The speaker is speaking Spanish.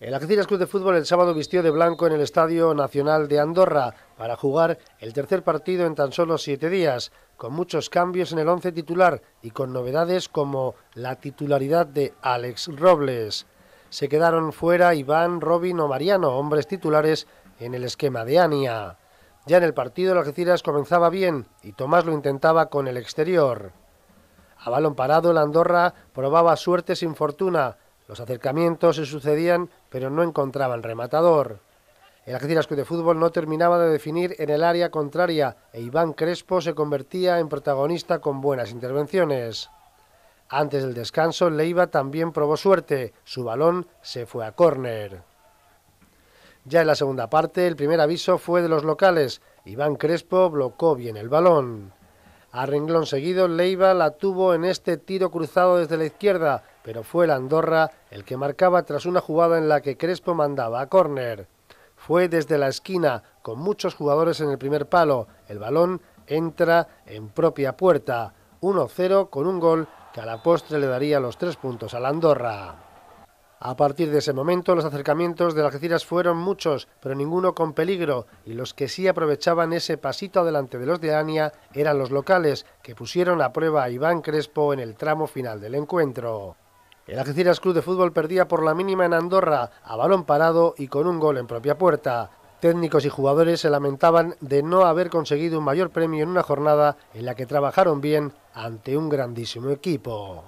El Algeciras Club de Fútbol el sábado vistió de blanco en el Estadio Nacional de Andorra para jugar el tercer partido en tan solo siete días, con muchos cambios en el once titular y con novedades como la titularidad de Alex Robles. Se quedaron fuera Iván, Robin o Mariano, hombres titulares en el esquema de Ania. Ya en el partido el Algeciras comenzaba bien y Tomás lo intentaba con el exterior. A balón parado, la Andorra probaba suerte sin fortuna los acercamientos se sucedían, pero no encontraban rematador. El Algeciras de Fútbol no terminaba de definir en el área contraria e Iván Crespo se convertía en protagonista con buenas intervenciones. Antes del descanso, Leiva también probó suerte. Su balón se fue a córner. Ya en la segunda parte, el primer aviso fue de los locales. Iván Crespo bloqueó bien el balón. A renglón seguido, Leiva la tuvo en este tiro cruzado desde la izquierda, pero fue el Andorra el que marcaba tras una jugada en la que Crespo mandaba a córner. Fue desde la esquina, con muchos jugadores en el primer palo. El balón entra en propia puerta. 1-0 con un gol que a la postre le daría los tres puntos a la Andorra. A partir de ese momento, los acercamientos de las Algeciras fueron muchos, pero ninguno con peligro, y los que sí aprovechaban ese pasito adelante de los de Ania eran los locales, que pusieron a prueba a Iván Crespo en el tramo final del encuentro. El Algeciras Club de Fútbol perdía por la mínima en Andorra, a balón parado y con un gol en propia puerta. Técnicos y jugadores se lamentaban de no haber conseguido un mayor premio en una jornada en la que trabajaron bien ante un grandísimo equipo.